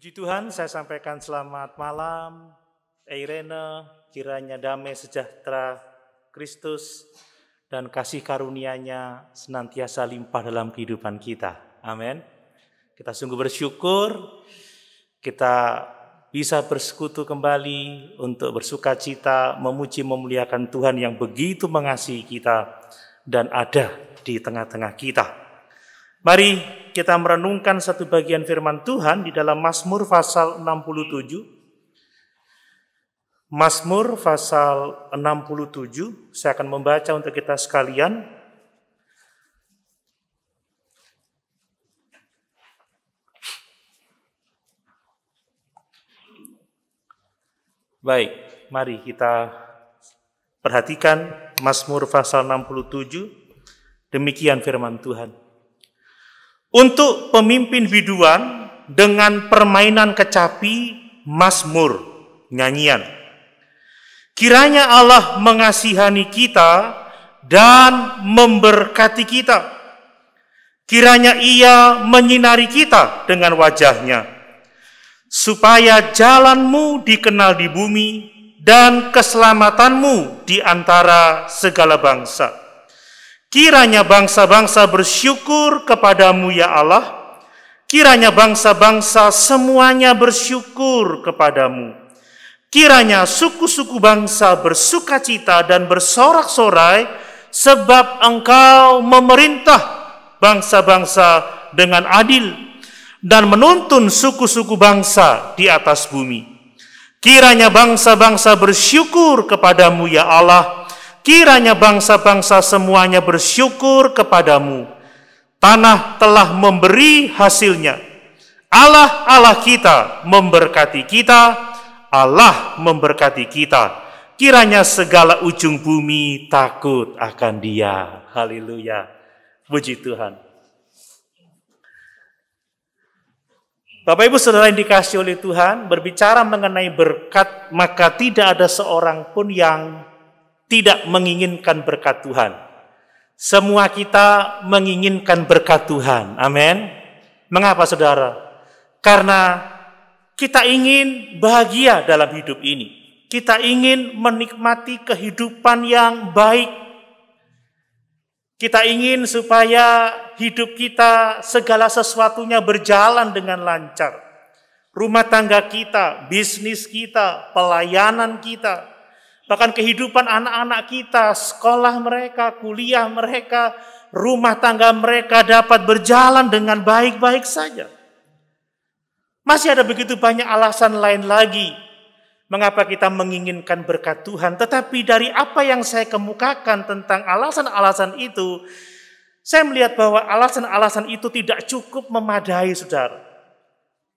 Puji Tuhan, saya sampaikan selamat malam, Eirene, kiranya damai sejahtera Kristus dan kasih karunia-Nya senantiasa limpah dalam kehidupan kita. Amin. Kita sungguh bersyukur kita bisa bersekutu kembali untuk bersuka cita, memuji, memuliakan Tuhan yang begitu mengasihi kita dan ada di tengah-tengah kita. Mari kita merenungkan satu bagian firman Tuhan di dalam Mazmur pasal 67. Mazmur pasal 67, saya akan membaca untuk kita sekalian. Baik, mari kita perhatikan Mazmur pasal 67. Demikian firman Tuhan. Untuk pemimpin biduan dengan permainan kecapi, Masmur nyanyian. Kiranya Allah mengasihani kita dan memberkati kita. Kiranya ia menyinari kita dengan wajahnya, supaya jalanmu dikenal di bumi dan keselamatanmu di antara segala bangsa. Kiranya bangsa-bangsa bersyukur kepadamu ya Allah. Kiranya bangsa-bangsa semuanya bersyukur kepadamu. Kiranya suku-suku bangsa bersuka cita dan bersorak-sorai sebab engkau memerintah bangsa-bangsa dengan adil dan menuntun suku-suku bangsa di atas bumi. Kiranya bangsa-bangsa bersyukur kepadamu ya Allah Kiranya bangsa-bangsa semuanya bersyukur kepadamu. Tanah telah memberi hasilnya. Allah Allah kita memberkati kita. Allah memberkati kita. Kiranya segala ujung bumi takut akan dia. Haleluya. Puji Tuhan. Bapak Ibu Saudara yang dikasih oleh Tuhan, berbicara mengenai berkat, maka tidak ada seorang pun yang tidak menginginkan berkat Tuhan. Semua kita menginginkan berkat Tuhan. Amin. Mengapa saudara? Karena kita ingin bahagia dalam hidup ini. Kita ingin menikmati kehidupan yang baik. Kita ingin supaya hidup kita segala sesuatunya berjalan dengan lancar rumah tangga kita, bisnis kita, pelayanan kita, Bahkan kehidupan anak-anak kita, sekolah mereka, kuliah mereka, rumah tangga mereka dapat berjalan dengan baik-baik saja. Masih ada begitu banyak alasan lain lagi mengapa kita menginginkan berkat Tuhan, tetapi dari apa yang saya kemukakan tentang alasan-alasan itu, saya melihat bahwa alasan-alasan itu tidak cukup memadai, saudara.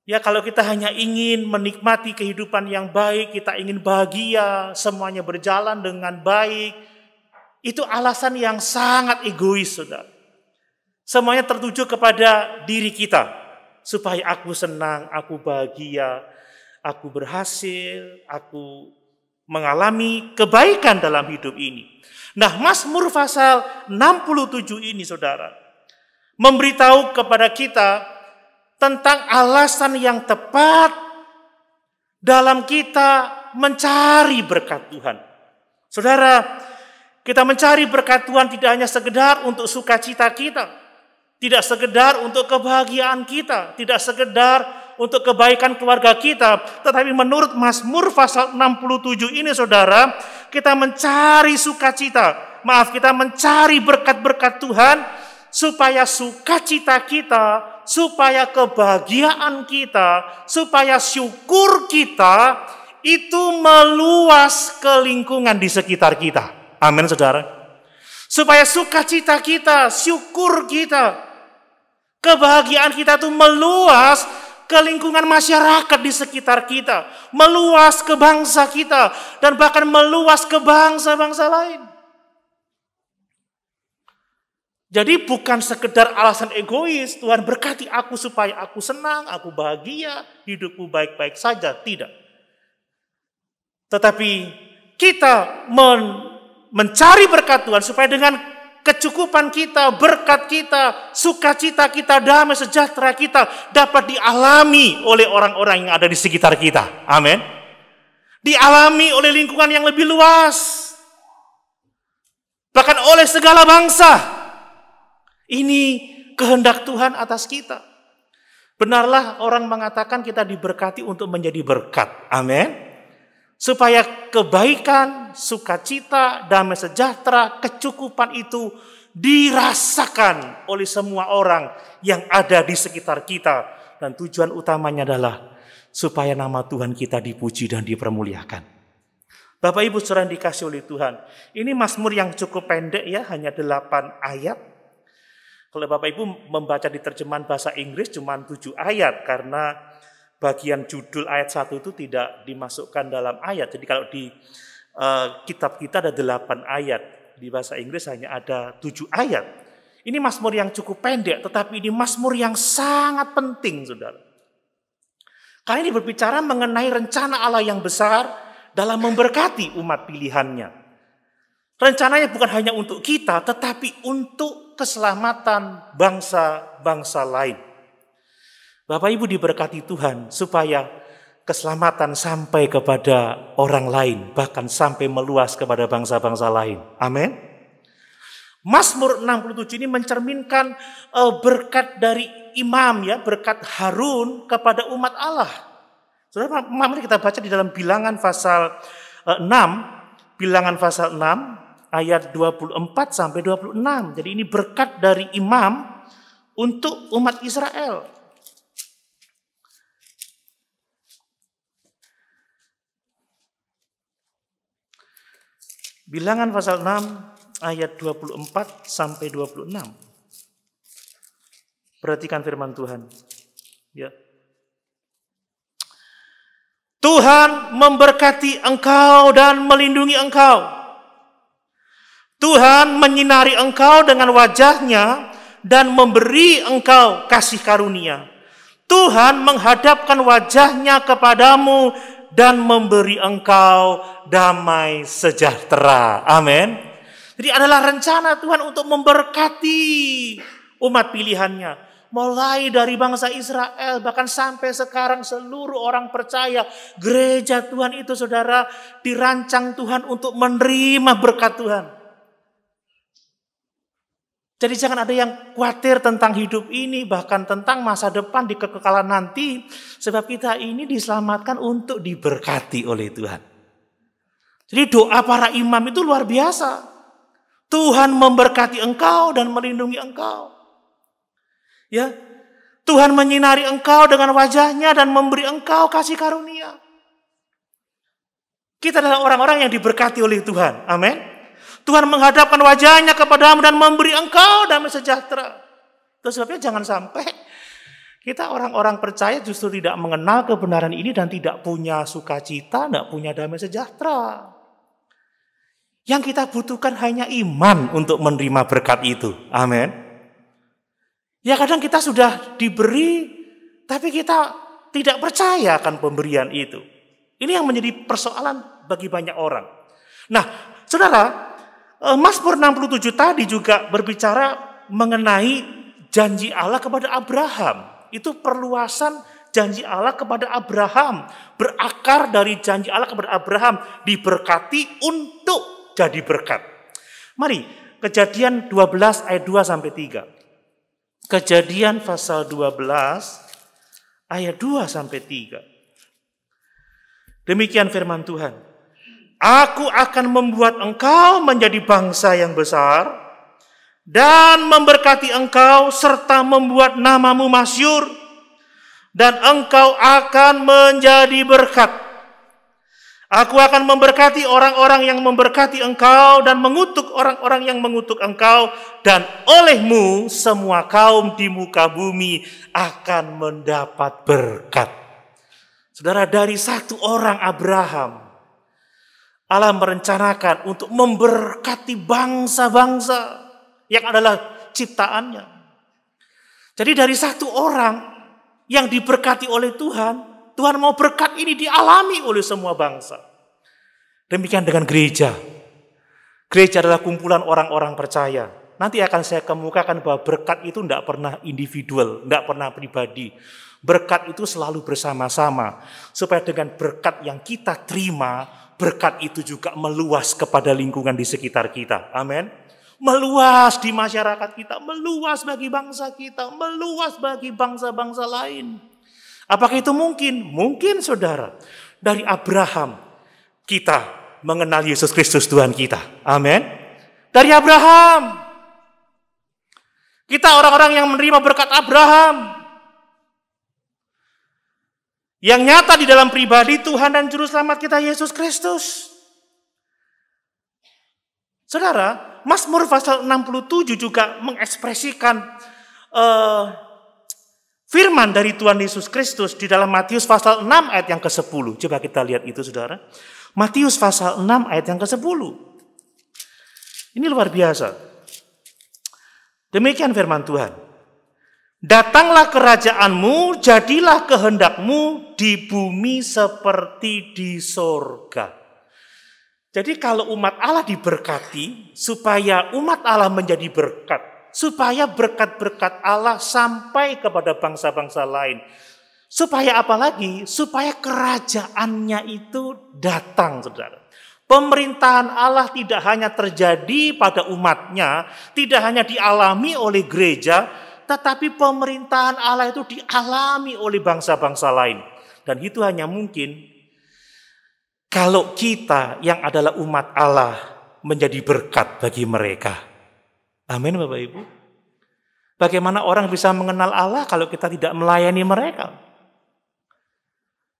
Ya kalau kita hanya ingin menikmati kehidupan yang baik, kita ingin bahagia, semuanya berjalan dengan baik, itu alasan yang sangat egois, saudara. Semuanya tertuju kepada diri kita, supaya aku senang, aku bahagia, aku berhasil, aku mengalami kebaikan dalam hidup ini. Nah, Mazmur pasal 67 ini, saudara, memberitahu kepada kita tentang alasan yang tepat dalam kita mencari berkat Tuhan. Saudara, kita mencari berkat Tuhan tidak hanya sekedar untuk sukacita kita, tidak sekedar untuk kebahagiaan kita, tidak sekedar untuk kebaikan keluarga kita, tetapi menurut Mazmur pasal 67 ini Saudara, kita mencari sukacita, maaf kita mencari berkat-berkat Tuhan supaya sukacita kita, supaya kebahagiaan kita, supaya syukur kita itu meluas ke lingkungan di sekitar kita. Amin, saudara. Supaya sukacita kita, syukur kita, kebahagiaan kita itu meluas ke lingkungan masyarakat di sekitar kita, meluas ke bangsa kita, dan bahkan meluas ke bangsa-bangsa lain. Jadi bukan sekedar alasan egois, Tuhan berkati aku supaya aku senang, aku bahagia, hidupku baik-baik saja. Tidak. Tetapi kita men mencari berkat Tuhan supaya dengan kecukupan kita, berkat kita, sukacita kita, damai sejahtera kita dapat dialami oleh orang-orang yang ada di sekitar kita. Amin. Dialami oleh lingkungan yang lebih luas. Bahkan oleh segala bangsa. Ini kehendak Tuhan atas kita. Benarlah orang mengatakan kita diberkati untuk menjadi berkat. Amin. Supaya kebaikan, sukacita, damai sejahtera, kecukupan itu dirasakan oleh semua orang yang ada di sekitar kita. Dan tujuan utamanya adalah supaya nama Tuhan kita dipuji dan dipermuliakan. Bapak Ibu saudara dikasih oleh Tuhan. Ini Mazmur yang cukup pendek ya, hanya delapan ayat. Kalau Bapak Ibu membaca di terjemahan bahasa Inggris cuma tujuh ayat karena bagian judul ayat satu itu tidak dimasukkan dalam ayat. Jadi kalau di uh, kitab kita ada delapan ayat, di bahasa Inggris hanya ada tujuh ayat. Ini Mazmur yang cukup pendek, tetapi ini Mazmur yang sangat penting, saudara. Karena ini berbicara mengenai rencana Allah yang besar dalam memberkati umat pilihannya. Rencananya bukan hanya untuk kita, tetapi untuk keselamatan bangsa-bangsa lain. Bapak Ibu diberkati Tuhan supaya keselamatan sampai kepada orang lain, bahkan sampai meluas kepada bangsa-bangsa lain. Amin. Mazmur 67 ini mencerminkan eh, berkat dari imam ya, berkat Harun kepada umat Allah. Saudara, mari kita baca di dalam bilangan pasal 6, eh, bilangan pasal 6 ayat 24 sampai 26. Jadi ini berkat dari imam untuk umat Israel. Bilangan pasal 6 ayat 24 sampai 26. Perhatikan firman Tuhan. Ya. Tuhan memberkati engkau dan melindungi engkau. Tuhan menyinari engkau dengan wajahnya dan memberi engkau kasih karunia. Tuhan menghadapkan wajahnya kepadamu dan memberi engkau damai sejahtera. Amin. Jadi adalah rencana Tuhan untuk memberkati umat pilihannya. Mulai dari bangsa Israel, bahkan sampai sekarang seluruh orang percaya gereja Tuhan itu saudara dirancang Tuhan untuk menerima berkat Tuhan. Jadi jangan ada yang khawatir tentang hidup ini, bahkan tentang masa depan di kekekalan nanti. Sebab kita ini diselamatkan untuk diberkati oleh Tuhan. Jadi doa para imam itu luar biasa. Tuhan memberkati engkau dan melindungi engkau. Ya, Tuhan menyinari engkau dengan wajahnya dan memberi engkau kasih karunia. Kita adalah orang-orang yang diberkati oleh Tuhan. Amin. Tuhan menghadapkan wajahnya kepadamu dan memberi engkau damai sejahtera. Itu sebabnya jangan sampai kita orang-orang percaya justru tidak mengenal kebenaran ini dan tidak punya sukacita, tidak punya damai sejahtera. Yang kita butuhkan hanya iman untuk menerima berkat itu. Amin. Ya kadang kita sudah diberi, tapi kita tidak percaya akan pemberian itu. Ini yang menjadi persoalan bagi banyak orang. Nah, saudara, Eh, Mazmur 67 tadi juga berbicara mengenai janji Allah kepada Abraham. Itu perluasan janji Allah kepada Abraham. Berakar dari janji Allah kepada Abraham. Diberkati untuk jadi berkat. Mari, kejadian 12 ayat 2 sampai 3. Kejadian pasal 12 ayat 2 sampai 3. Demikian firman Tuhan. Aku akan membuat engkau menjadi bangsa yang besar dan memberkati engkau serta membuat namamu masyur dan engkau akan menjadi berkat. Aku akan memberkati orang-orang yang memberkati engkau dan mengutuk orang-orang yang mengutuk engkau dan olehmu semua kaum di muka bumi akan mendapat berkat. Saudara dari satu orang Abraham Allah merencanakan untuk memberkati bangsa-bangsa yang adalah ciptaannya. Jadi dari satu orang yang diberkati oleh Tuhan, Tuhan mau berkat ini dialami oleh semua bangsa. Demikian dengan gereja. Gereja adalah kumpulan orang-orang percaya. Nanti akan saya kemukakan bahwa berkat itu tidak pernah individual, tidak pernah pribadi. Berkat itu selalu bersama-sama. Supaya dengan berkat yang kita terima, berkat itu juga meluas kepada lingkungan di sekitar kita. Amin. Meluas di masyarakat kita, meluas bagi bangsa kita, meluas bagi bangsa-bangsa lain. Apakah itu mungkin? Mungkin saudara. Dari Abraham kita mengenal Yesus Kristus Tuhan kita. Amin. Dari Abraham. Kita orang-orang yang menerima berkat Abraham. Yang nyata di dalam pribadi Tuhan dan Juru Selamat kita Yesus Kristus. Saudara, Mazmur pasal 67 juga mengekspresikan uh, firman dari Tuhan Yesus Kristus di dalam Matius pasal 6 ayat yang ke-10. Coba kita lihat itu Saudara. Matius pasal 6 ayat yang ke-10. Ini luar biasa. Demikian firman Tuhan. Datanglah kerajaanmu, jadilah kehendakmu di bumi seperti di sorga. Jadi kalau umat Allah diberkati, supaya umat Allah menjadi berkat, supaya berkat-berkat Allah sampai kepada bangsa-bangsa lain. Supaya apa lagi? Supaya kerajaannya itu datang, saudara. Pemerintahan Allah tidak hanya terjadi pada umatnya, tidak hanya dialami oleh gereja, tetapi pemerintahan Allah itu dialami oleh bangsa-bangsa lain. Dan itu hanya mungkin kalau kita yang adalah umat Allah menjadi berkat bagi mereka. Amin Bapak Ibu. Bagaimana orang bisa mengenal Allah kalau kita tidak melayani mereka?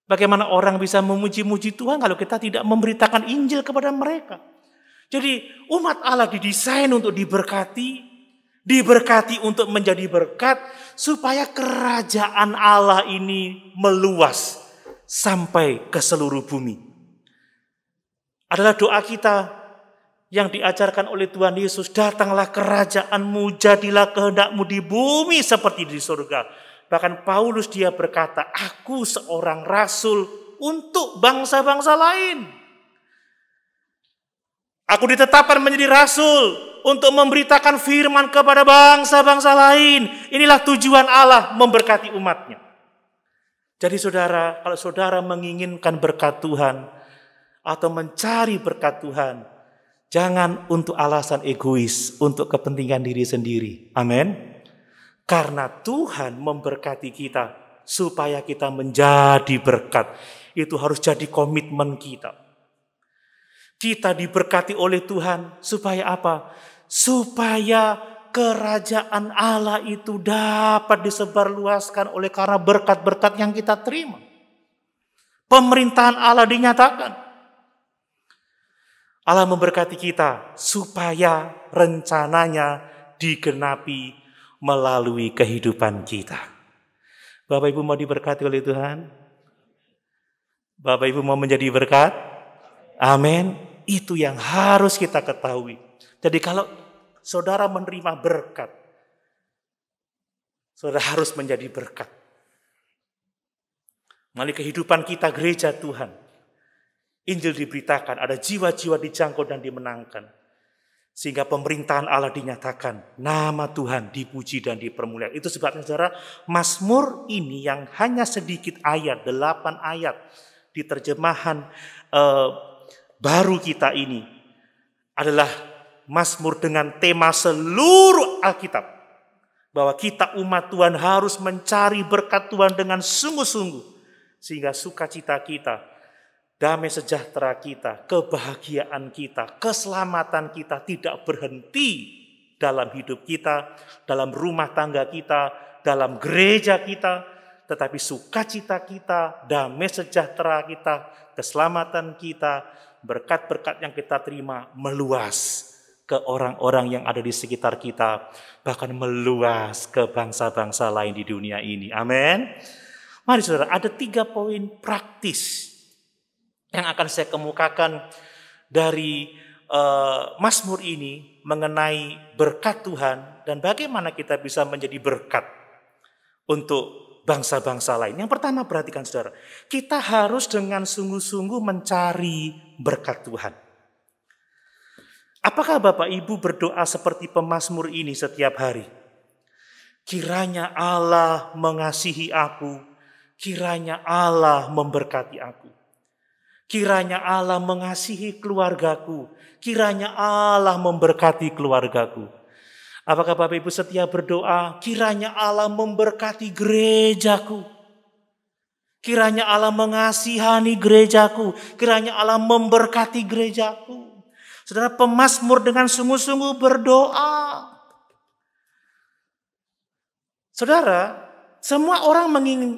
Bagaimana orang bisa memuji-muji Tuhan kalau kita tidak memberitakan Injil kepada mereka? Jadi umat Allah didesain untuk diberkati, diberkati untuk menjadi berkat supaya kerajaan Allah ini meluas sampai ke seluruh bumi. Adalah doa kita yang diajarkan oleh Tuhan Yesus, datanglah kerajaanmu, jadilah kehendakmu di bumi seperti di surga. Bahkan Paulus dia berkata, aku seorang rasul untuk bangsa-bangsa lain. Aku ditetapkan menjadi rasul untuk memberitakan firman kepada bangsa-bangsa lain. Inilah tujuan Allah memberkati umatnya. Jadi saudara, kalau saudara menginginkan berkat Tuhan atau mencari berkat Tuhan, jangan untuk alasan egois, untuk kepentingan diri sendiri. Amin. Karena Tuhan memberkati kita supaya kita menjadi berkat. Itu harus jadi komitmen kita. Kita diberkati oleh Tuhan supaya apa? supaya kerajaan Allah itu dapat disebarluaskan oleh karena berkat-berkat yang kita terima. Pemerintahan Allah dinyatakan. Allah memberkati kita supaya rencananya digenapi melalui kehidupan kita. Bapak Ibu mau diberkati oleh Tuhan? Bapak Ibu mau menjadi berkat? Amin. Itu yang harus kita ketahui. Jadi kalau saudara menerima berkat. Saudara harus menjadi berkat. Melalui kehidupan kita gereja Tuhan, Injil diberitakan, ada jiwa-jiwa dijangkau dan dimenangkan. Sehingga pemerintahan Allah dinyatakan, nama Tuhan dipuji dan dipermuliakan. Itu sebabnya saudara, Mazmur ini yang hanya sedikit ayat, delapan ayat, di terjemahan eh, baru kita ini adalah Mazmur dengan tema seluruh Alkitab. Bahwa kita umat Tuhan harus mencari berkat Tuhan dengan sungguh-sungguh. Sehingga sukacita kita, damai sejahtera kita, kebahagiaan kita, keselamatan kita tidak berhenti dalam hidup kita, dalam rumah tangga kita, dalam gereja kita, tetapi sukacita kita, damai sejahtera kita, keselamatan kita, berkat-berkat yang kita terima meluas ke orang-orang yang ada di sekitar kita, bahkan meluas ke bangsa-bangsa lain di dunia ini. Amin. Mari saudara, ada tiga poin praktis yang akan saya kemukakan dari uh, Mazmur ini mengenai berkat Tuhan dan bagaimana kita bisa menjadi berkat untuk bangsa-bangsa lain. Yang pertama perhatikan saudara, kita harus dengan sungguh-sungguh mencari berkat Tuhan. Apakah Bapak Ibu berdoa seperti pemazmur ini setiap hari? Kiranya Allah mengasihi aku, kiranya Allah memberkati aku. Kiranya Allah mengasihi keluargaku, kiranya Allah memberkati keluargaku. Apakah Bapak Ibu setia berdoa, kiranya Allah memberkati gerejaku. Kiranya Allah mengasihani gerejaku, kiranya Allah memberkati gerejaku. Saudara pemazmur dengan sungguh-sungguh berdoa. Saudara, semua orang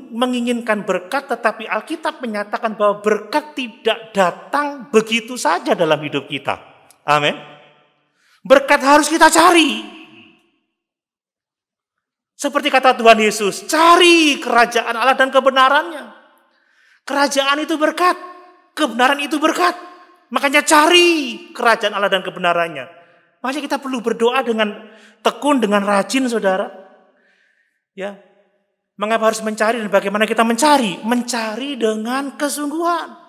menginginkan berkat tetapi Alkitab menyatakan bahwa berkat tidak datang begitu saja dalam hidup kita. Amin. Berkat harus kita cari. Seperti kata Tuhan Yesus, cari kerajaan Allah dan kebenarannya. Kerajaan itu berkat, kebenaran itu berkat. Makanya cari kerajaan Allah dan kebenarannya. Makanya kita perlu berdoa dengan tekun, dengan rajin saudara. Ya, Mengapa harus mencari dan bagaimana kita mencari? Mencari dengan kesungguhan.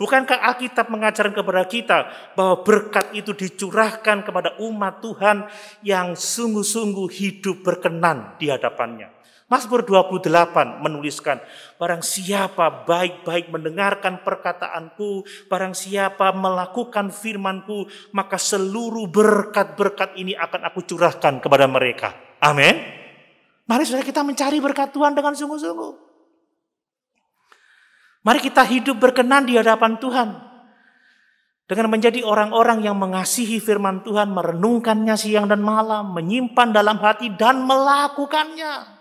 Bukankah Alkitab mengajarkan kepada kita bahwa berkat itu dicurahkan kepada umat Tuhan yang sungguh-sungguh hidup berkenan di hadapannya? Mazmur 28 menuliskan, barang siapa baik-baik mendengarkan perkataanku, barang siapa melakukan firmanku, maka seluruh berkat-berkat ini akan aku curahkan kepada mereka. Amin. Mari saudara kita mencari berkat Tuhan dengan sungguh-sungguh. Mari kita hidup berkenan di hadapan Tuhan dengan menjadi orang-orang yang mengasihi firman Tuhan, merenungkannya siang dan malam, menyimpan dalam hati dan melakukannya.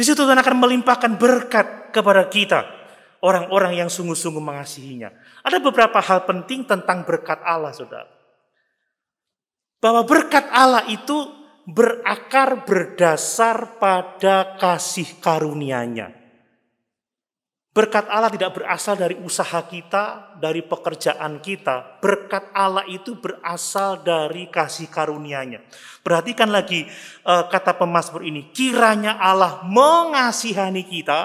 Di situ Tuhan akan melimpahkan berkat kepada kita, orang-orang yang sungguh-sungguh mengasihinya. Ada beberapa hal penting tentang berkat Allah, saudara. Bahwa berkat Allah itu berakar berdasar pada kasih karunia-Nya. Berkat Allah tidak berasal dari usaha kita, dari pekerjaan kita. Berkat Allah itu berasal dari kasih karunia-Nya. Perhatikan lagi uh, kata pemazmur ini, kiranya Allah mengasihani kita.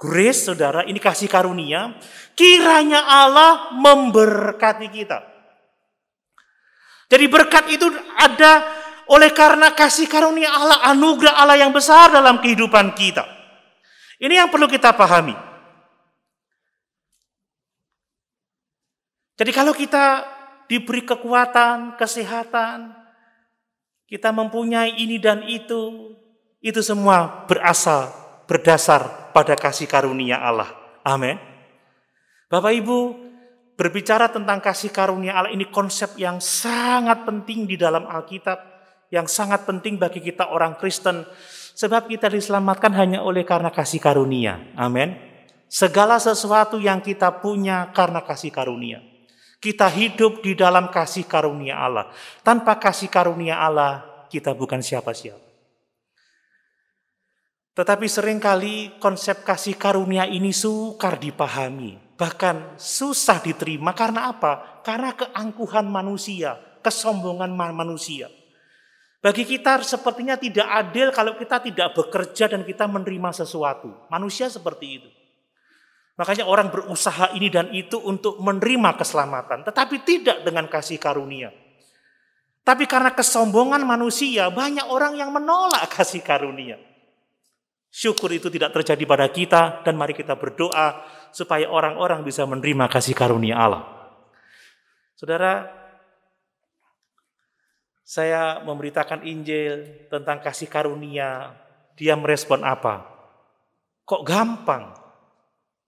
Grace Saudara, ini kasih karunia. Kiranya Allah memberkati kita. Jadi berkat itu ada oleh karena kasih karunia Allah, anugerah Allah yang besar dalam kehidupan kita. Ini yang perlu kita pahami. Jadi kalau kita diberi kekuatan, kesehatan, kita mempunyai ini dan itu, itu semua berasal, berdasar pada kasih karunia Allah. Amin. Bapak Ibu, berbicara tentang kasih karunia Allah ini konsep yang sangat penting di dalam Alkitab, yang sangat penting bagi kita orang Kristen, sebab kita diselamatkan hanya oleh karena kasih karunia. Amin. Segala sesuatu yang kita punya karena kasih karunia. Kita hidup di dalam kasih karunia Allah. Tanpa kasih karunia Allah, kita bukan siapa-siapa. Tetapi seringkali konsep kasih karunia ini sukar dipahami, bahkan susah diterima karena apa? Karena keangkuhan manusia, kesombongan manusia. Bagi kita sepertinya tidak adil kalau kita tidak bekerja dan kita menerima sesuatu. Manusia seperti itu. Makanya orang berusaha ini dan itu untuk menerima keselamatan, tetapi tidak dengan kasih karunia. Tapi karena kesombongan manusia, banyak orang yang menolak kasih karunia. Syukur itu tidak terjadi pada kita dan mari kita berdoa supaya orang-orang bisa menerima kasih karunia Allah. Saudara, saya memberitakan Injil tentang kasih karunia, dia merespon apa? Kok gampang?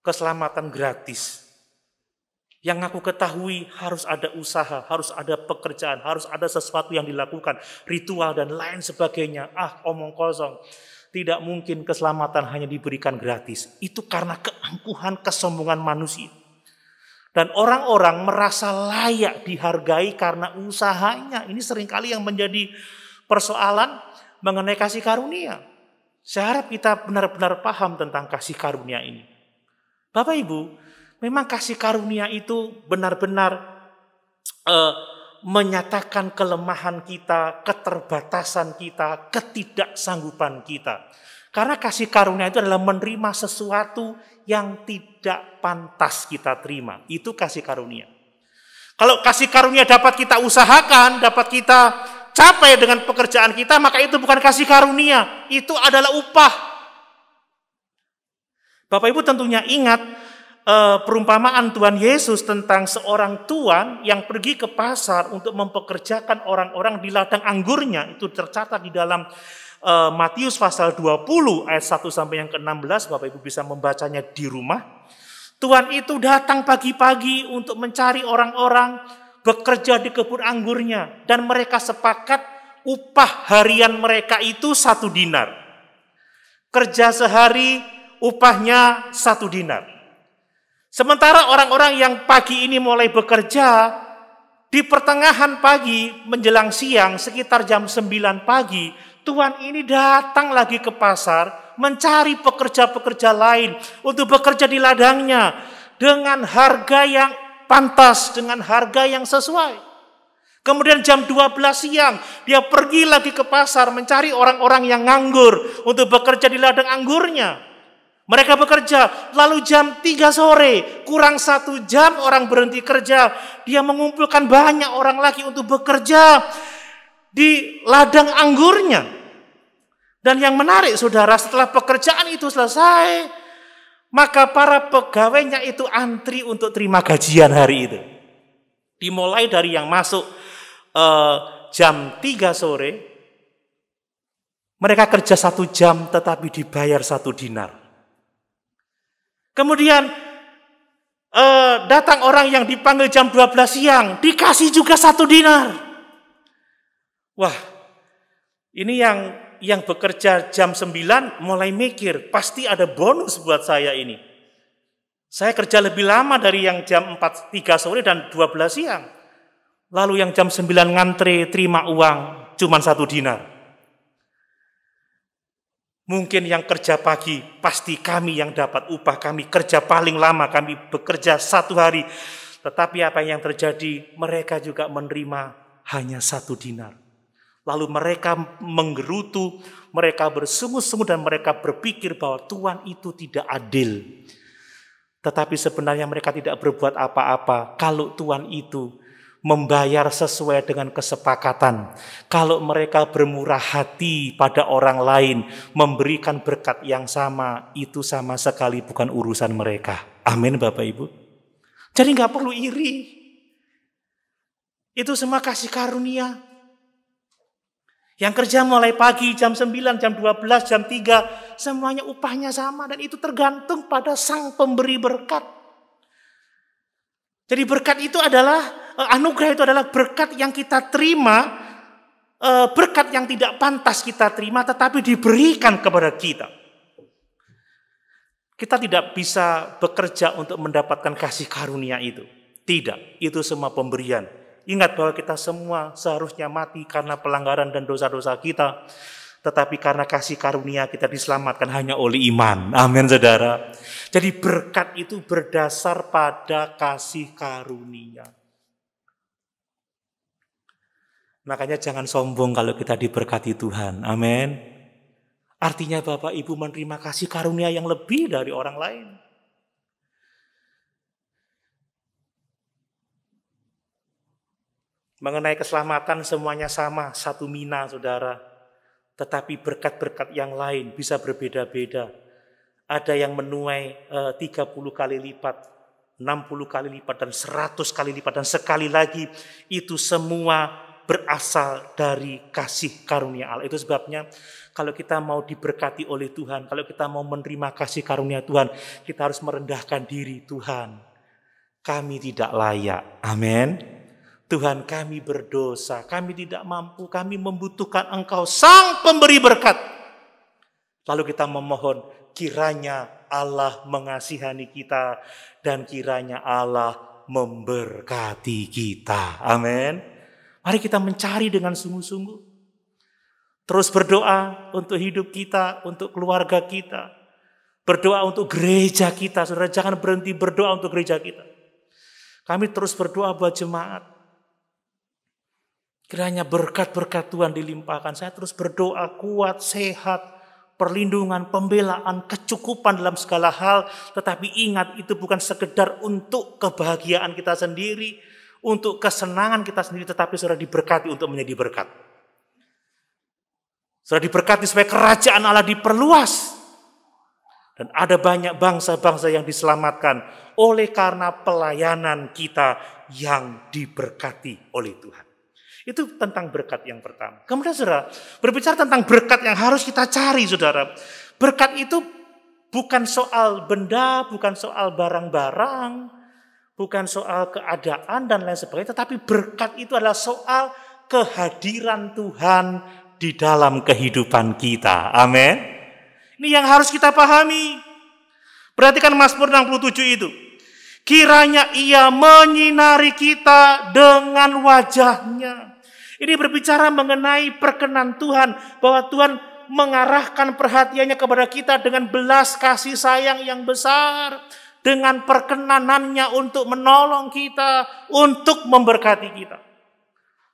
keselamatan gratis. Yang aku ketahui harus ada usaha, harus ada pekerjaan, harus ada sesuatu yang dilakukan, ritual dan lain sebagainya. Ah, omong kosong. Tidak mungkin keselamatan hanya diberikan gratis. Itu karena keangkuhan kesombongan manusia. Dan orang-orang merasa layak dihargai karena usahanya. Ini seringkali yang menjadi persoalan mengenai kasih karunia. Saya harap kita benar-benar paham tentang kasih karunia ini. Bapak Ibu, memang kasih karunia itu benar-benar uh, menyatakan kelemahan kita, keterbatasan kita, ketidaksanggupan kita. Karena kasih karunia itu adalah menerima sesuatu yang tidak pantas kita terima. Itu kasih karunia. Kalau kasih karunia dapat kita usahakan, dapat kita capai dengan pekerjaan kita, maka itu bukan kasih karunia. Itu adalah upah Bapak Ibu tentunya ingat eh, perumpamaan Tuhan Yesus tentang seorang tuan yang pergi ke pasar untuk mempekerjakan orang-orang di ladang anggurnya. Itu tercatat di dalam eh, Matius pasal 20 ayat 1 sampai yang ke-16. Bapak Ibu bisa membacanya di rumah. Tuhan itu datang pagi-pagi untuk mencari orang-orang bekerja di kebun anggurnya dan mereka sepakat upah harian mereka itu satu dinar. Kerja sehari upahnya satu dinar. Sementara orang-orang yang pagi ini mulai bekerja, di pertengahan pagi menjelang siang sekitar jam 9 pagi, Tuhan ini datang lagi ke pasar mencari pekerja-pekerja lain untuk bekerja di ladangnya dengan harga yang pantas, dengan harga yang sesuai. Kemudian jam 12 siang dia pergi lagi ke pasar mencari orang-orang yang nganggur untuk bekerja di ladang anggurnya. Mereka bekerja, lalu jam 3 sore, kurang satu jam orang berhenti kerja. Dia mengumpulkan banyak orang lagi untuk bekerja di ladang anggurnya. Dan yang menarik saudara, setelah pekerjaan itu selesai, maka para pegawainya itu antri untuk terima gajian hari itu. Dimulai dari yang masuk uh, jam 3 sore, mereka kerja satu jam tetapi dibayar satu dinar. Kemudian eh, datang orang yang dipanggil jam 12 siang, dikasih juga satu dinar. Wah, ini yang yang bekerja jam 9 mulai mikir, pasti ada bonus buat saya ini. Saya kerja lebih lama dari yang jam 4, 3 sore dan 12 siang. Lalu yang jam 9 ngantri terima uang cuma satu dinar. Mungkin yang kerja pagi, pasti kami yang dapat upah kami. Kerja paling lama, kami bekerja satu hari. Tetapi apa yang terjadi, mereka juga menerima hanya satu dinar. Lalu mereka menggerutu, mereka bersungut-sungut dan mereka berpikir bahwa Tuhan itu tidak adil. Tetapi sebenarnya mereka tidak berbuat apa-apa kalau Tuhan itu membayar sesuai dengan kesepakatan. Kalau mereka bermurah hati pada orang lain, memberikan berkat yang sama, itu sama sekali bukan urusan mereka. Amin Bapak Ibu. Jadi nggak perlu iri. Itu semua kasih karunia. Yang kerja mulai pagi jam 9, jam 12, jam 3, semuanya upahnya sama dan itu tergantung pada sang pemberi berkat. Jadi berkat itu adalah eh, anugerah itu adalah berkat yang kita terima, eh, berkat yang tidak pantas kita terima tetapi diberikan kepada kita. Kita tidak bisa bekerja untuk mendapatkan kasih karunia itu. Tidak, itu semua pemberian. Ingat bahwa kita semua seharusnya mati karena pelanggaran dan dosa-dosa kita tetapi karena kasih karunia kita diselamatkan hanya oleh iman. Amin, saudara. Jadi berkat itu berdasar pada kasih karunia. Makanya jangan sombong kalau kita diberkati Tuhan. Amin. Artinya Bapak Ibu menerima kasih karunia yang lebih dari orang lain. Mengenai keselamatan semuanya sama, satu mina saudara tetapi berkat-berkat yang lain bisa berbeda-beda. Ada yang menuai eh, 30 kali lipat, 60 kali lipat, dan 100 kali lipat. Dan sekali lagi itu semua berasal dari kasih karunia Allah. Itu sebabnya kalau kita mau diberkati oleh Tuhan, kalau kita mau menerima kasih karunia Tuhan, kita harus merendahkan diri Tuhan. Kami tidak layak. Amin. Tuhan kami berdosa, kami tidak mampu, kami membutuhkan Engkau Sang Pemberi Berkat. Lalu kita memohon kiranya Allah mengasihani kita dan kiranya Allah memberkati kita. Amin. Mari kita mencari dengan sungguh-sungguh. Terus berdoa untuk hidup kita, untuk keluarga kita. Berdoa untuk gereja kita. Saudara jangan berhenti berdoa untuk gereja kita. Kami terus berdoa buat jemaat Kiranya berkat-berkat Tuhan dilimpahkan. Saya terus berdoa kuat, sehat, perlindungan, pembelaan, kecukupan dalam segala hal. Tetapi ingat itu bukan sekedar untuk kebahagiaan kita sendiri, untuk kesenangan kita sendiri, tetapi sudah diberkati untuk menjadi berkat. sudah diberkati supaya kerajaan Allah diperluas. Dan ada banyak bangsa-bangsa yang diselamatkan oleh karena pelayanan kita yang diberkati oleh Tuhan. Itu tentang berkat yang pertama. Kemudian saudara, berbicara tentang berkat yang harus kita cari saudara. Berkat itu bukan soal benda, bukan soal barang-barang, bukan soal keadaan dan lain sebagainya. Tetapi berkat itu adalah soal kehadiran Tuhan di dalam kehidupan kita. Amin. Ini yang harus kita pahami. Perhatikan Mazmur 67 itu. Kiranya ia menyinari kita dengan wajahnya. Ini berbicara mengenai perkenan Tuhan, bahwa Tuhan mengarahkan perhatiannya kepada kita dengan belas kasih sayang yang besar, dengan perkenanannya untuk menolong kita, untuk memberkati kita.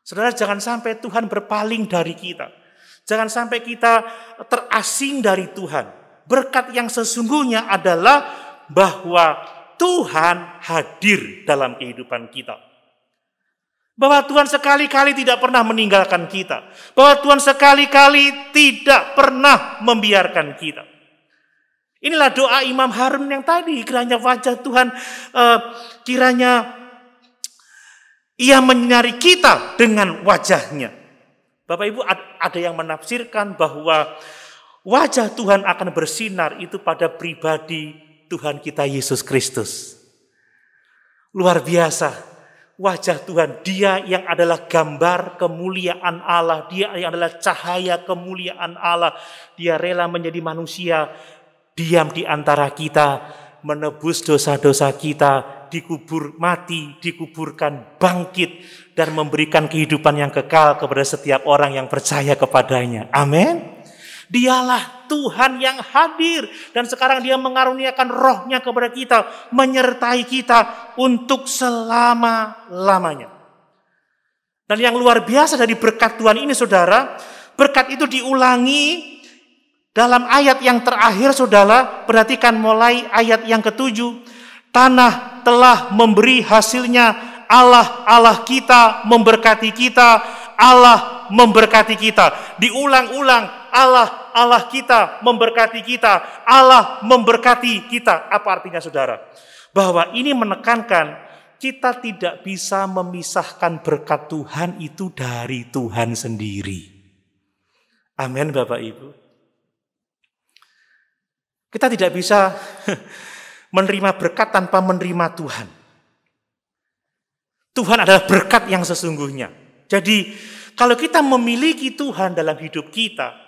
Saudara, jangan sampai Tuhan berpaling dari kita. Jangan sampai kita terasing dari Tuhan. Berkat yang sesungguhnya adalah bahwa Tuhan hadir dalam kehidupan kita. Bahwa Tuhan sekali-kali tidak pernah meninggalkan kita. Bahwa Tuhan sekali-kali tidak pernah membiarkan kita. Inilah doa Imam Harun yang tadi. Kiranya wajah Tuhan, eh, kiranya ia menyinari kita dengan wajahnya. Bapak Ibu ada yang menafsirkan bahwa wajah Tuhan akan bersinar itu pada pribadi Tuhan kita Yesus Kristus. Luar biasa wajah Tuhan. Dia yang adalah gambar kemuliaan Allah. Dia yang adalah cahaya kemuliaan Allah. Dia rela menjadi manusia. Diam di antara kita. Menebus dosa-dosa kita. Dikubur mati, dikuburkan, bangkit. Dan memberikan kehidupan yang kekal kepada setiap orang yang percaya kepadanya. Amin. Dialah Tuhan yang hadir dan sekarang dia mengaruniakan rohnya kepada kita, menyertai kita untuk selama-lamanya. Dan yang luar biasa dari berkat Tuhan ini saudara, berkat itu diulangi dalam ayat yang terakhir saudara, perhatikan mulai ayat yang ketujuh. Tanah telah memberi hasilnya, Allah Allah kita memberkati kita, Allah memberkati kita. Diulang-ulang Allah Allah kita memberkati kita, Allah memberkati kita. Apa artinya saudara? Bahwa ini menekankan kita tidak bisa memisahkan berkat Tuhan itu dari Tuhan sendiri. Amin Bapak Ibu. Kita tidak bisa menerima berkat tanpa menerima Tuhan. Tuhan adalah berkat yang sesungguhnya. Jadi kalau kita memiliki Tuhan dalam hidup kita,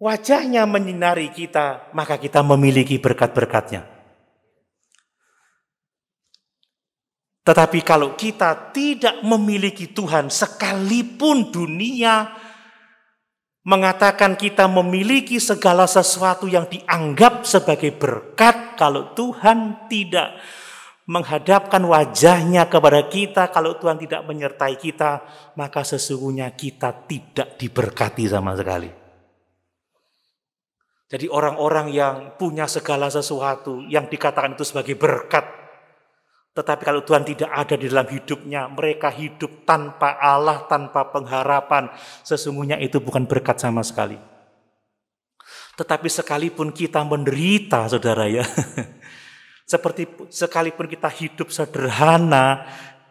wajahnya menyinari kita, maka kita memiliki berkat-berkatnya. Tetapi kalau kita tidak memiliki Tuhan, sekalipun dunia mengatakan kita memiliki segala sesuatu yang dianggap sebagai berkat, kalau Tuhan tidak menghadapkan wajahnya kepada kita, kalau Tuhan tidak menyertai kita, maka sesungguhnya kita tidak diberkati sama sekali. Jadi orang-orang yang punya segala sesuatu yang dikatakan itu sebagai berkat. Tetapi kalau Tuhan tidak ada di dalam hidupnya, mereka hidup tanpa Allah, tanpa pengharapan. Sesungguhnya itu bukan berkat sama sekali. Tetapi sekalipun kita menderita, saudara ya, seperti sekalipun kita hidup sederhana,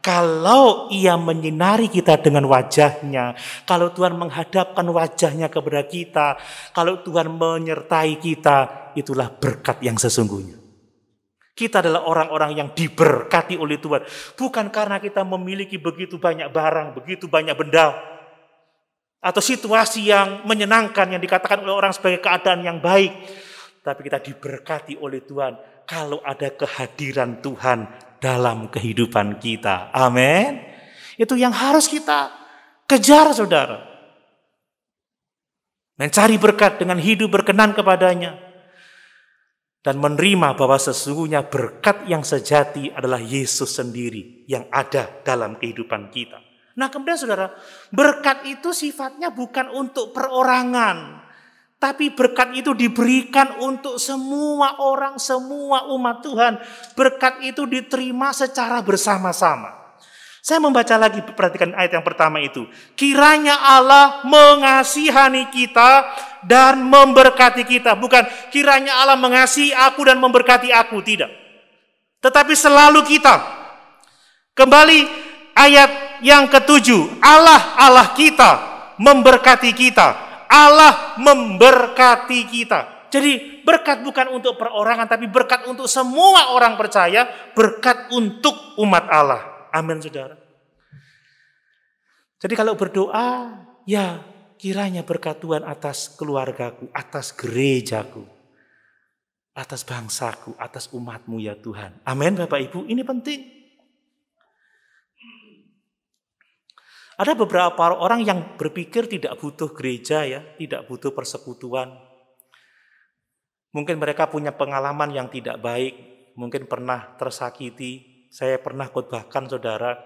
kalau ia menyinari kita dengan wajahnya, kalau Tuhan menghadapkan wajahnya kepada kita, kalau Tuhan menyertai kita, itulah berkat yang sesungguhnya. Kita adalah orang-orang yang diberkati oleh Tuhan. Bukan karena kita memiliki begitu banyak barang, begitu banyak benda, atau situasi yang menyenangkan yang dikatakan oleh orang sebagai keadaan yang baik. Tapi kita diberkati oleh Tuhan kalau ada kehadiran Tuhan dalam kehidupan kita. Amin. Itu yang harus kita kejar, saudara. Mencari berkat dengan hidup berkenan kepadanya. Dan menerima bahwa sesungguhnya berkat yang sejati adalah Yesus sendiri yang ada dalam kehidupan kita. Nah kemudian saudara, berkat itu sifatnya bukan untuk perorangan. Tapi berkat itu diberikan untuk semua orang, semua umat Tuhan. Berkat itu diterima secara bersama-sama. Saya membaca lagi, perhatikan ayat yang pertama itu. Kiranya Allah mengasihani kita dan memberkati kita. Bukan kiranya Allah mengasihi aku dan memberkati aku, tidak. Tetapi selalu kita. Kembali ayat yang ketujuh, Allah Allah kita memberkati kita. Allah memberkati kita. Jadi berkat bukan untuk perorangan tapi berkat untuk semua orang percaya, berkat untuk umat Allah. Amin saudara. Jadi kalau berdoa, ya kiranya berkat Tuhan atas keluargaku, atas gerejaku, atas bangsaku, atas umatmu ya Tuhan. Amin Bapak Ibu, ini penting. Ada beberapa orang yang berpikir tidak butuh gereja ya, tidak butuh persekutuan. Mungkin mereka punya pengalaman yang tidak baik, mungkin pernah tersakiti. Saya pernah khotbahkan saudara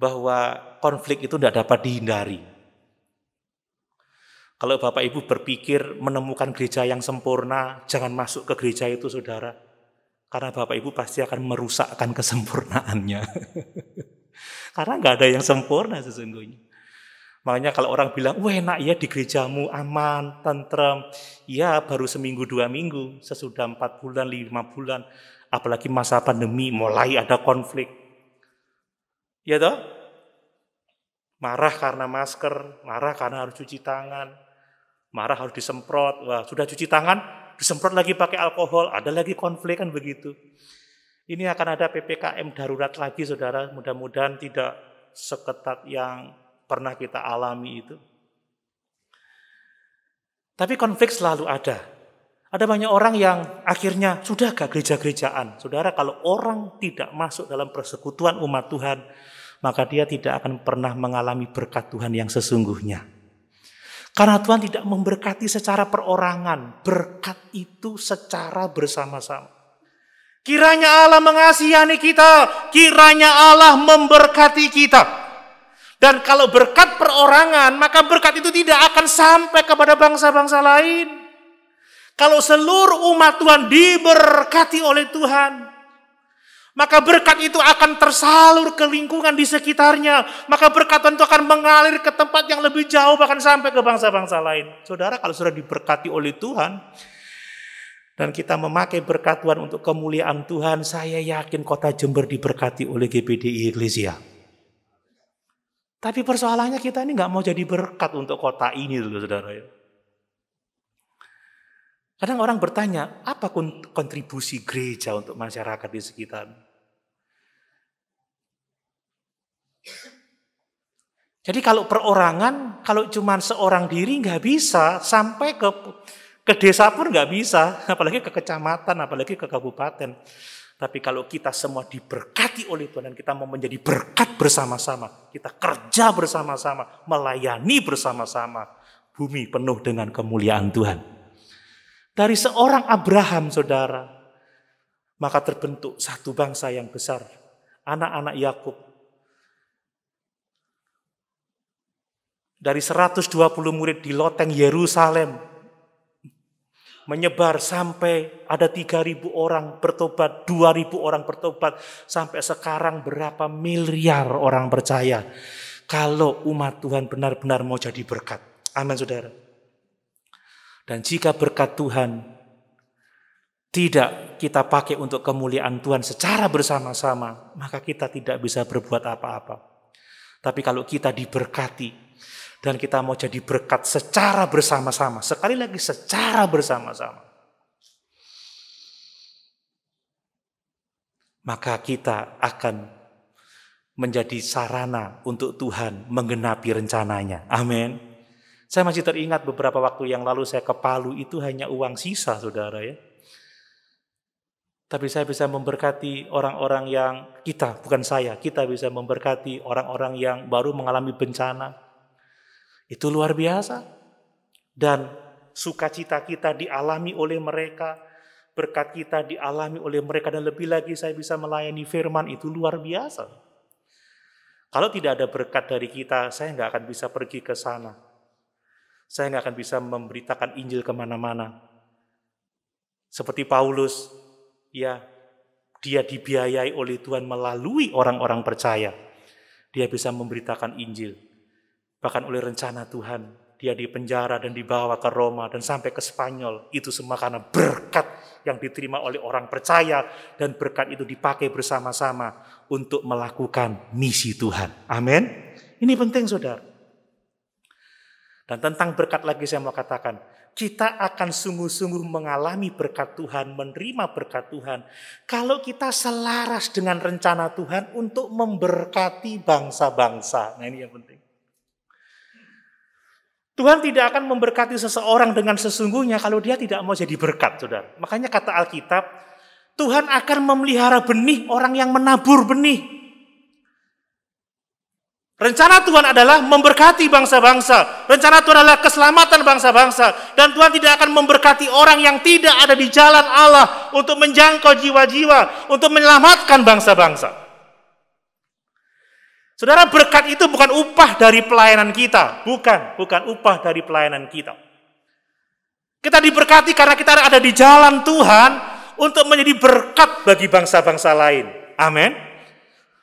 bahwa konflik itu tidak dapat dihindari. Kalau Bapak Ibu berpikir menemukan gereja yang sempurna, jangan masuk ke gereja itu saudara. Karena Bapak Ibu pasti akan merusakkan kesempurnaannya. Karena nggak ada yang sempurna sesungguhnya. Makanya kalau orang bilang, wah enak ya di gerejamu, aman, tentrem. Ya baru seminggu dua minggu, sesudah empat bulan, lima bulan. Apalagi masa pandemi, mulai ada konflik. Ya toh? Marah karena masker, marah karena harus cuci tangan, marah harus disemprot. Wah, sudah cuci tangan, disemprot lagi pakai alkohol, ada lagi konflik kan begitu. Ini akan ada PPKM darurat lagi saudara, mudah-mudahan tidak seketat yang pernah kita alami itu. Tapi konflik selalu ada. Ada banyak orang yang akhirnya sudah gak gereja-gerejaan. Saudara, kalau orang tidak masuk dalam persekutuan umat Tuhan, maka dia tidak akan pernah mengalami berkat Tuhan yang sesungguhnya. Karena Tuhan tidak memberkati secara perorangan, berkat itu secara bersama-sama. Kiranya Allah mengasihani kita, kiranya Allah memberkati kita. Dan kalau berkat perorangan, maka berkat itu tidak akan sampai kepada bangsa-bangsa lain. Kalau seluruh umat Tuhan diberkati oleh Tuhan, maka berkat itu akan tersalur ke lingkungan di sekitarnya. Maka berkat Tuhan itu akan mengalir ke tempat yang lebih jauh bahkan sampai ke bangsa-bangsa lain. Saudara kalau sudah diberkati oleh Tuhan, dan kita memakai berkat Tuhan untuk kemuliaan Tuhan, saya yakin kota Jember diberkati oleh GPDI Iglesia. Tapi persoalannya kita ini nggak mau jadi berkat untuk kota ini, saudara. Kadang orang bertanya, apa kontribusi gereja untuk masyarakat di sekitar? Jadi kalau perorangan, kalau cuma seorang diri nggak bisa sampai ke ke desa pun nggak bisa, apalagi ke kecamatan, apalagi ke kabupaten. Tapi kalau kita semua diberkati oleh Tuhan dan kita mau menjadi berkat bersama-sama, kita kerja bersama-sama, melayani bersama-sama, bumi penuh dengan kemuliaan Tuhan. Dari seorang Abraham, saudara, maka terbentuk satu bangsa yang besar, anak-anak Yakub. Dari 120 murid di loteng Yerusalem, menyebar sampai ada 3.000 orang bertobat, 2.000 orang bertobat, sampai sekarang berapa miliar orang percaya. Kalau umat Tuhan benar-benar mau jadi berkat. Amin saudara. Dan jika berkat Tuhan tidak kita pakai untuk kemuliaan Tuhan secara bersama-sama, maka kita tidak bisa berbuat apa-apa. Tapi kalau kita diberkati, dan kita mau jadi berkat secara bersama-sama. Sekali lagi secara bersama-sama. Maka kita akan menjadi sarana untuk Tuhan menggenapi rencananya. Amin. Saya masih teringat beberapa waktu yang lalu saya ke Palu itu hanya uang sisa, saudara ya tapi saya bisa memberkati orang-orang yang kita, bukan saya, kita bisa memberkati orang-orang yang baru mengalami bencana, itu luar biasa. Dan sukacita kita dialami oleh mereka, berkat kita dialami oleh mereka dan lebih lagi saya bisa melayani firman itu luar biasa. Kalau tidak ada berkat dari kita, saya nggak akan bisa pergi ke sana. Saya nggak akan bisa memberitakan Injil kemana-mana. Seperti Paulus, ya dia dibiayai oleh Tuhan melalui orang-orang percaya. Dia bisa memberitakan Injil. Bahkan oleh rencana Tuhan, dia dipenjara dan dibawa ke Roma dan sampai ke Spanyol. Itu semua karena berkat yang diterima oleh orang percaya dan berkat itu dipakai bersama-sama untuk melakukan misi Tuhan. Amin. Ini penting saudara. Dan tentang berkat lagi saya mau katakan, kita akan sungguh-sungguh mengalami berkat Tuhan, menerima berkat Tuhan. Kalau kita selaras dengan rencana Tuhan untuk memberkati bangsa-bangsa. Nah ini yang penting. Tuhan tidak akan memberkati seseorang dengan sesungguhnya kalau dia tidak mau jadi berkat, saudara. Makanya kata Alkitab, Tuhan akan memelihara benih orang yang menabur benih. Rencana Tuhan adalah memberkati bangsa-bangsa. Rencana Tuhan adalah keselamatan bangsa-bangsa. Dan Tuhan tidak akan memberkati orang yang tidak ada di jalan Allah untuk menjangkau jiwa-jiwa, untuk menyelamatkan bangsa-bangsa. Saudara, berkat itu bukan upah dari pelayanan kita, bukan, bukan upah dari pelayanan kita. Kita diberkati karena kita ada di jalan Tuhan untuk menjadi berkat bagi bangsa-bangsa lain. Amin.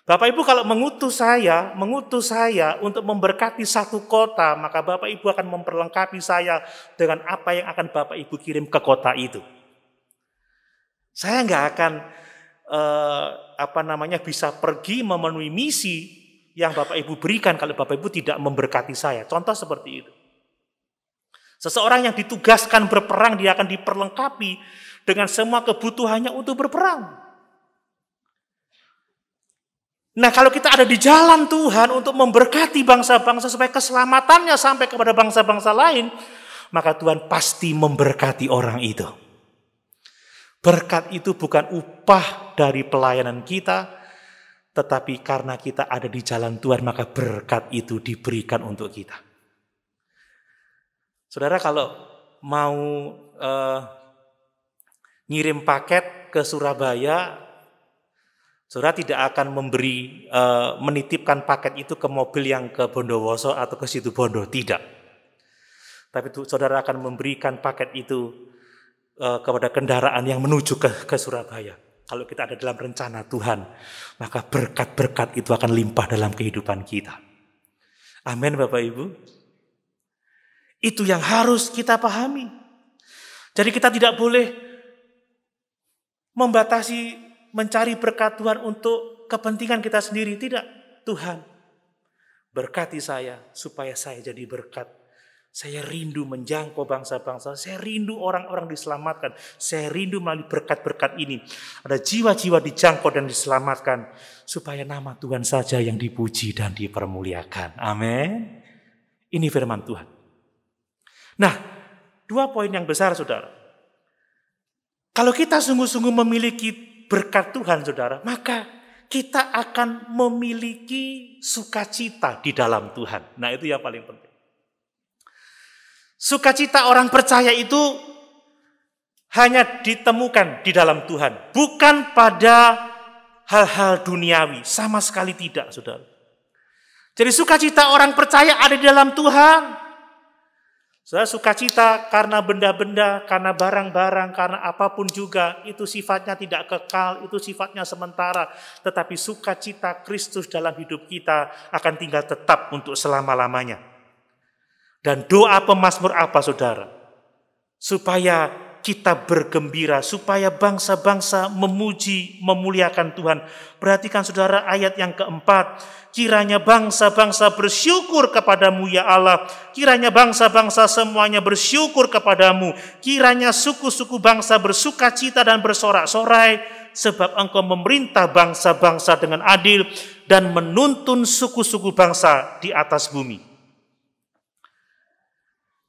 Bapak Ibu kalau mengutus saya, mengutus saya untuk memberkati satu kota, maka Bapak Ibu akan memperlengkapi saya dengan apa yang akan Bapak Ibu kirim ke kota itu. Saya nggak akan eh, apa namanya bisa pergi memenuhi misi yang Bapak Ibu berikan kalau Bapak Ibu tidak memberkati saya. Contoh seperti itu. Seseorang yang ditugaskan berperang dia akan diperlengkapi dengan semua kebutuhannya untuk berperang. Nah kalau kita ada di jalan Tuhan untuk memberkati bangsa-bangsa supaya keselamatannya sampai kepada bangsa-bangsa lain, maka Tuhan pasti memberkati orang itu. Berkat itu bukan upah dari pelayanan kita, tetapi karena kita ada di jalan Tuhan, maka berkat itu diberikan untuk kita. Saudara, kalau mau eh, ngirim paket ke Surabaya, saudara tidak akan memberi eh, menitipkan paket itu ke mobil yang ke Bondowoso atau ke situ Bondo, tidak. Tapi saudara akan memberikan paket itu eh, kepada kendaraan yang menuju ke, ke Surabaya. Kalau kita ada dalam rencana Tuhan, maka berkat-berkat itu akan limpah dalam kehidupan kita. Amin Bapak Ibu. Itu yang harus kita pahami. Jadi kita tidak boleh membatasi mencari berkat Tuhan untuk kepentingan kita sendiri. Tidak, Tuhan berkati saya supaya saya jadi berkat saya rindu menjangkau bangsa-bangsa. Saya rindu orang-orang diselamatkan. Saya rindu melalui berkat-berkat ini. Ada jiwa-jiwa dijangkau dan diselamatkan. Supaya nama Tuhan saja yang dipuji dan dipermuliakan. Amin. Ini firman Tuhan. Nah, dua poin yang besar saudara. Kalau kita sungguh-sungguh memiliki berkat Tuhan saudara, maka kita akan memiliki sukacita di dalam Tuhan. Nah itu yang paling penting. Sukacita orang percaya itu hanya ditemukan di dalam Tuhan, bukan pada hal-hal duniawi, sama sekali tidak, Saudara. Jadi sukacita orang percaya ada di dalam Tuhan. Saya sukacita karena benda-benda, karena barang-barang, karena apapun juga, itu sifatnya tidak kekal, itu sifatnya sementara. Tetapi sukacita Kristus dalam hidup kita akan tinggal tetap untuk selama-lamanya. Dan doa pemazmur apa saudara? Supaya kita bergembira, supaya bangsa-bangsa memuji, memuliakan Tuhan. Perhatikan saudara ayat yang keempat. Kiranya bangsa-bangsa bersyukur kepadamu ya Allah. Kiranya bangsa-bangsa semuanya bersyukur kepadamu. Kiranya suku-suku bangsa bersuka cita dan bersorak-sorai sebab engkau memerintah bangsa-bangsa dengan adil dan menuntun suku-suku bangsa di atas bumi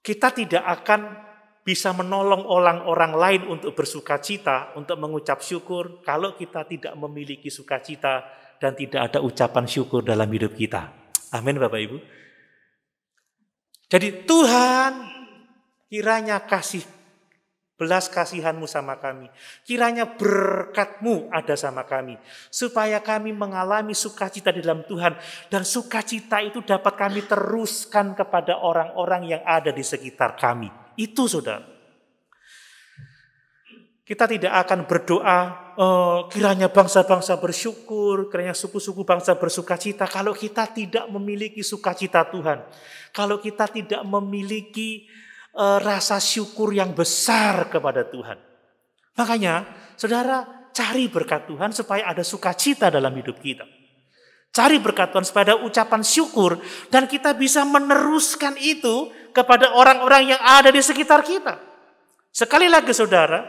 kita tidak akan bisa menolong orang-orang lain untuk bersuka cita, untuk mengucap syukur, kalau kita tidak memiliki sukacita dan tidak ada ucapan syukur dalam hidup kita. Amin, Bapak Ibu. Jadi, Tuhan kiranya kasih Belas kasihanmu sama kami. Kiranya berkatmu ada sama kami. Supaya kami mengalami sukacita di dalam Tuhan. Dan sukacita itu dapat kami teruskan kepada orang-orang yang ada di sekitar kami. Itu saudara. Kita tidak akan berdoa eh, kiranya bangsa-bangsa bersyukur, kiranya suku-suku bangsa bersukacita. Kalau kita tidak memiliki sukacita Tuhan, kalau kita tidak memiliki Eh, rasa syukur yang besar kepada Tuhan. Makanya, saudara, cari berkat Tuhan supaya ada sukacita dalam hidup kita. Cari berkat Tuhan supaya ada ucapan syukur dan kita bisa meneruskan itu kepada orang-orang yang ada di sekitar kita. Sekali lagi saudara,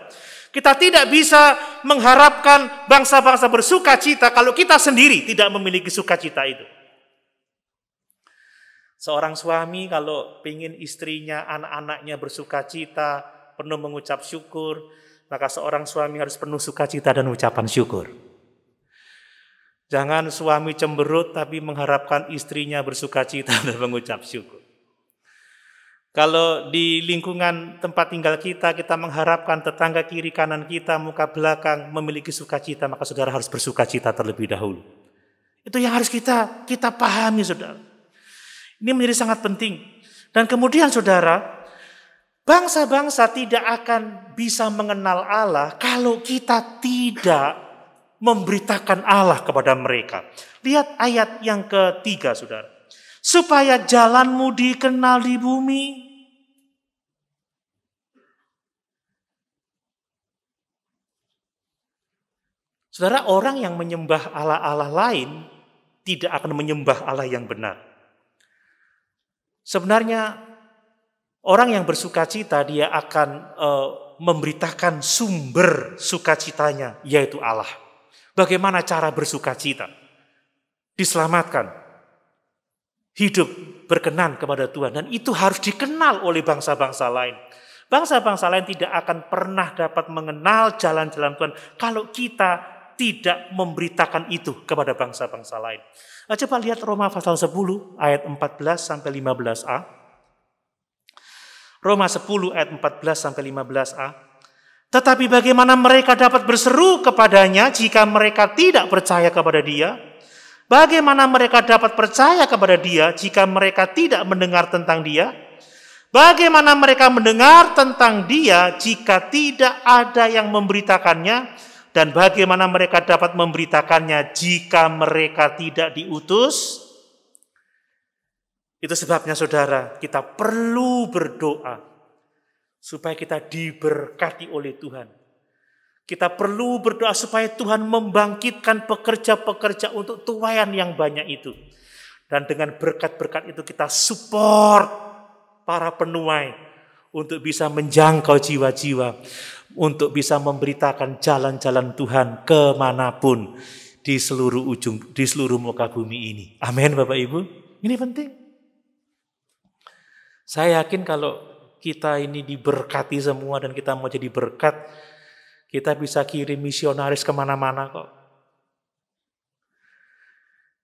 kita tidak bisa mengharapkan bangsa-bangsa bersukacita kalau kita sendiri tidak memiliki sukacita itu. Seorang suami kalau ingin istrinya, anak-anaknya bersuka cita, penuh mengucap syukur, maka seorang suami harus penuh sukacita dan ucapan syukur. Jangan suami cemberut tapi mengharapkan istrinya bersuka cita dan mengucap syukur. Kalau di lingkungan tempat tinggal kita, kita mengharapkan tetangga kiri kanan kita, muka belakang memiliki sukacita, maka saudara harus bersuka cita terlebih dahulu. Itu yang harus kita kita pahami saudara. Ini menjadi sangat penting. Dan kemudian saudara, bangsa-bangsa tidak akan bisa mengenal Allah kalau kita tidak memberitakan Allah kepada mereka. Lihat ayat yang ketiga saudara. Supaya jalanmu dikenal di bumi. Saudara, orang yang menyembah Allah-Allah lain tidak akan menyembah Allah yang benar. Sebenarnya orang yang bersuka cita dia akan e, memberitakan sumber sukacitanya yaitu Allah. Bagaimana cara bersuka cita? Diselamatkan. Hidup berkenan kepada Tuhan dan itu harus dikenal oleh bangsa-bangsa lain. Bangsa-bangsa lain tidak akan pernah dapat mengenal jalan-jalan Tuhan kalau kita tidak memberitakan itu kepada bangsa-bangsa lain. Nah, coba lihat Roma pasal 10 ayat 14 sampai 15a. Roma 10 ayat 14 sampai 15a. Tetapi bagaimana mereka dapat berseru kepadanya jika mereka tidak percaya kepada dia? Bagaimana mereka dapat percaya kepada dia jika mereka tidak mendengar tentang dia? Bagaimana mereka mendengar tentang dia jika tidak ada yang memberitakannya? dan bagaimana mereka dapat memberitakannya jika mereka tidak diutus? Itu sebabnya saudara, kita perlu berdoa supaya kita diberkati oleh Tuhan. Kita perlu berdoa supaya Tuhan membangkitkan pekerja-pekerja untuk tuayan yang banyak itu. Dan dengan berkat-berkat itu kita support para penuai untuk bisa menjangkau jiwa-jiwa untuk bisa memberitakan jalan-jalan Tuhan kemanapun di seluruh ujung di seluruh muka bumi ini. Amin Bapak Ibu. Ini penting. Saya yakin kalau kita ini diberkati semua dan kita mau jadi berkat, kita bisa kirim misionaris kemana-mana kok.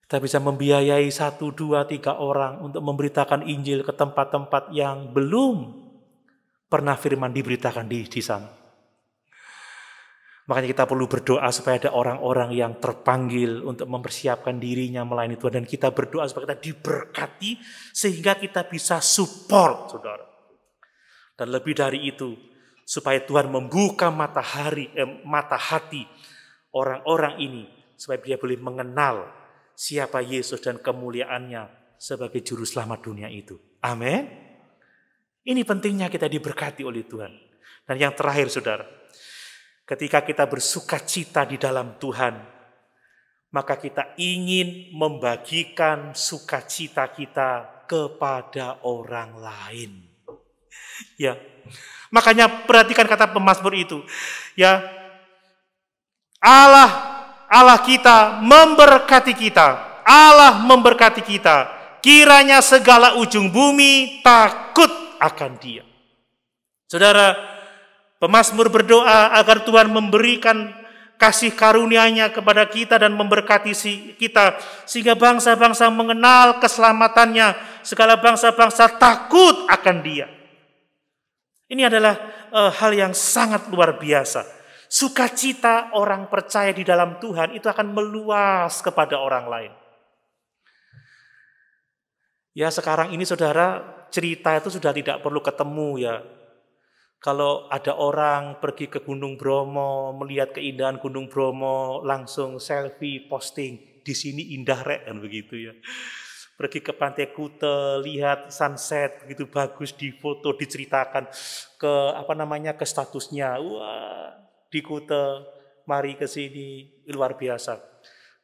Kita bisa membiayai satu, dua, tiga orang untuk memberitakan Injil ke tempat-tempat yang belum pernah firman diberitakan di, di sana. Makanya kita perlu berdoa supaya ada orang-orang yang terpanggil untuk mempersiapkan dirinya melayani Tuhan. Dan kita berdoa supaya kita diberkati sehingga kita bisa support, saudara. Dan lebih dari itu, supaya Tuhan membuka matahari, eh, mata hati orang-orang ini supaya dia boleh mengenal siapa Yesus dan kemuliaannya sebagai juru selamat dunia itu. Amin. Ini pentingnya kita diberkati oleh Tuhan. Dan yang terakhir saudara, Ketika kita bersuka cita di dalam Tuhan, maka kita ingin membagikan sukacita kita kepada orang lain. Ya, makanya perhatikan kata pemazmur itu. Ya, Allah Allah kita memberkati kita. Allah memberkati kita. Kiranya segala ujung bumi takut akan Dia. Saudara, Pemasmur berdoa agar Tuhan memberikan kasih karunia-Nya kepada kita dan memberkati kita sehingga bangsa-bangsa mengenal keselamatannya, segala bangsa-bangsa takut akan Dia. Ini adalah uh, hal yang sangat luar biasa. Sukacita orang percaya di dalam Tuhan itu akan meluas kepada orang lain. Ya sekarang ini saudara cerita itu sudah tidak perlu ketemu ya kalau ada orang pergi ke Gunung Bromo, melihat keindahan Gunung Bromo, langsung selfie, posting, di sini indah rek, kan begitu ya. Pergi ke Pantai Kute, lihat sunset, begitu bagus, difoto, diceritakan ke apa namanya ke statusnya. Wah, di Kute, mari ke sini, luar biasa.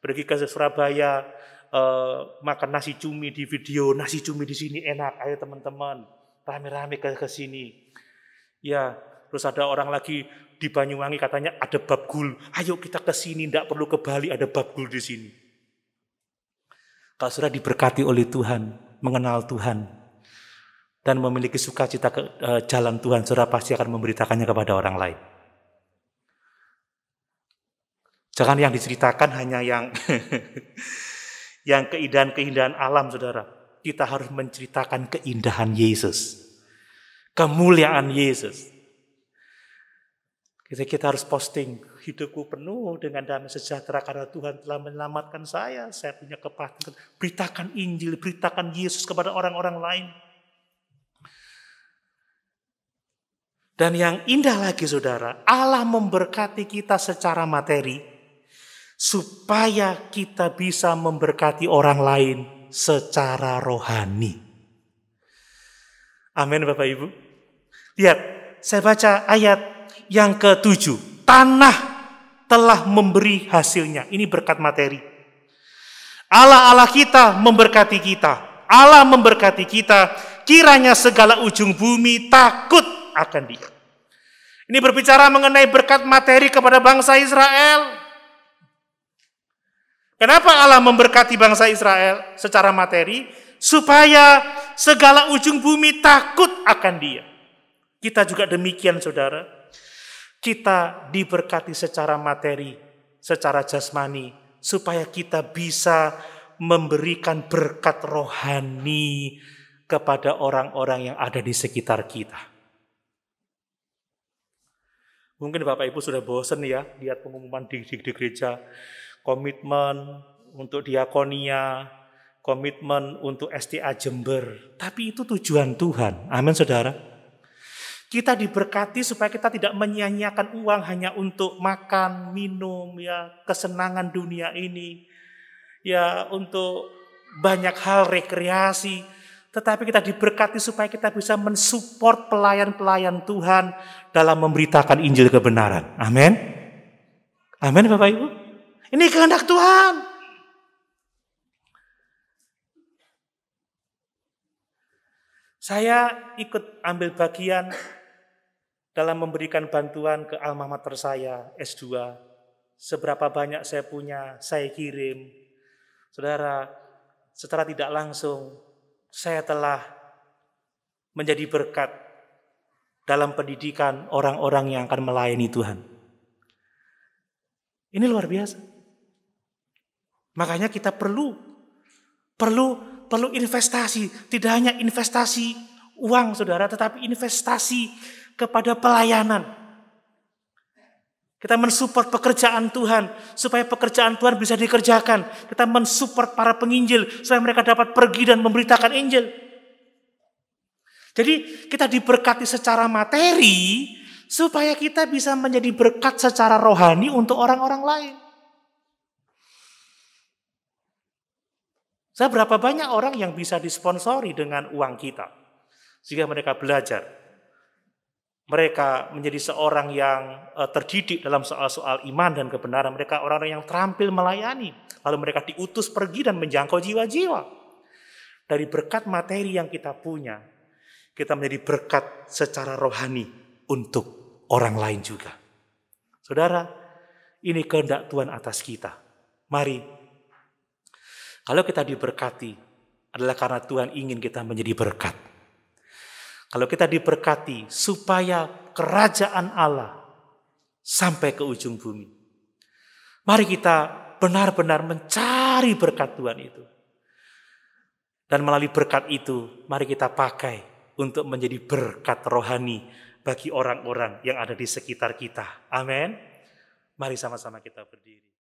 Pergi ke Surabaya, eh, makan nasi cumi di video, nasi cumi di sini enak, ayo teman-teman, rame-rame ke, ke sini Ya, terus ada orang lagi di Banyuwangi katanya ada bab gul. Ayo kita ke sini, tidak perlu ke Bali, ada bab gul di sini. Kalau sudah diberkati oleh Tuhan, mengenal Tuhan, dan memiliki sukacita ke eh, jalan Tuhan, saudara pasti akan memberitakannya kepada orang lain. Jangan yang diceritakan hanya yang yang keindahan-keindahan alam, saudara. Kita harus menceritakan keindahan Yesus kemuliaan Yesus. Kita, kita harus posting, hidupku penuh dengan damai sejahtera karena Tuhan telah menyelamatkan saya. Saya punya kepatuhan. Beritakan Injil, beritakan Yesus kepada orang-orang lain. Dan yang indah lagi saudara, Allah memberkati kita secara materi supaya kita bisa memberkati orang lain secara rohani. Amin Bapak Ibu. Lihat, saya baca ayat yang ketujuh. Tanah telah memberi hasilnya. Ini berkat materi. Allah-Allah kita memberkati kita. Allah memberkati kita. Kiranya segala ujung bumi takut akan dia. Ini berbicara mengenai berkat materi kepada bangsa Israel. Kenapa Allah memberkati bangsa Israel secara materi? Supaya segala ujung bumi takut akan dia. Kita juga demikian saudara. Kita diberkati secara materi, secara jasmani, supaya kita bisa memberikan berkat rohani kepada orang-orang yang ada di sekitar kita. Mungkin Bapak Ibu sudah bosen ya lihat pengumuman di, di, di gereja, komitmen untuk diakonia, komitmen untuk STA Jember. Tapi itu tujuan Tuhan. Amin saudara. Kita diberkati supaya kita tidak menyia-nyiakan uang hanya untuk makan, minum, ya kesenangan dunia ini, ya untuk banyak hal rekreasi. Tetapi kita diberkati supaya kita bisa mensupport pelayan-pelayan Tuhan dalam memberitakan Injil kebenaran. Amin. Amin Bapak Ibu. Ini kehendak Tuhan. Saya ikut ambil bagian dalam memberikan bantuan ke almamater saya S2. Seberapa banyak saya punya, saya kirim. Saudara, secara tidak langsung saya telah menjadi berkat dalam pendidikan orang-orang yang akan melayani Tuhan. Ini luar biasa. Makanya kita perlu perlu perlu investasi, tidak hanya investasi uang Saudara, tetapi investasi kepada pelayanan. Kita mensupport pekerjaan Tuhan supaya pekerjaan Tuhan bisa dikerjakan. Kita mensupport para penginjil supaya mereka dapat pergi dan memberitakan Injil. Jadi kita diberkati secara materi supaya kita bisa menjadi berkat secara rohani untuk orang-orang lain. Saya berapa banyak orang yang bisa disponsori dengan uang kita sehingga mereka belajar mereka menjadi seorang yang eh, terdidik dalam soal-soal iman dan kebenaran. Mereka orang-orang yang terampil melayani. Lalu mereka diutus pergi dan menjangkau jiwa-jiwa. Dari berkat materi yang kita punya, kita menjadi berkat secara rohani untuk orang lain juga. Saudara, ini kehendak Tuhan atas kita. Mari, kalau kita diberkati adalah karena Tuhan ingin kita menjadi berkat kalau kita diberkati supaya kerajaan Allah sampai ke ujung bumi. Mari kita benar-benar mencari berkat Tuhan itu. Dan melalui berkat itu, mari kita pakai untuk menjadi berkat rohani bagi orang-orang yang ada di sekitar kita. Amin. Mari sama-sama kita berdiri.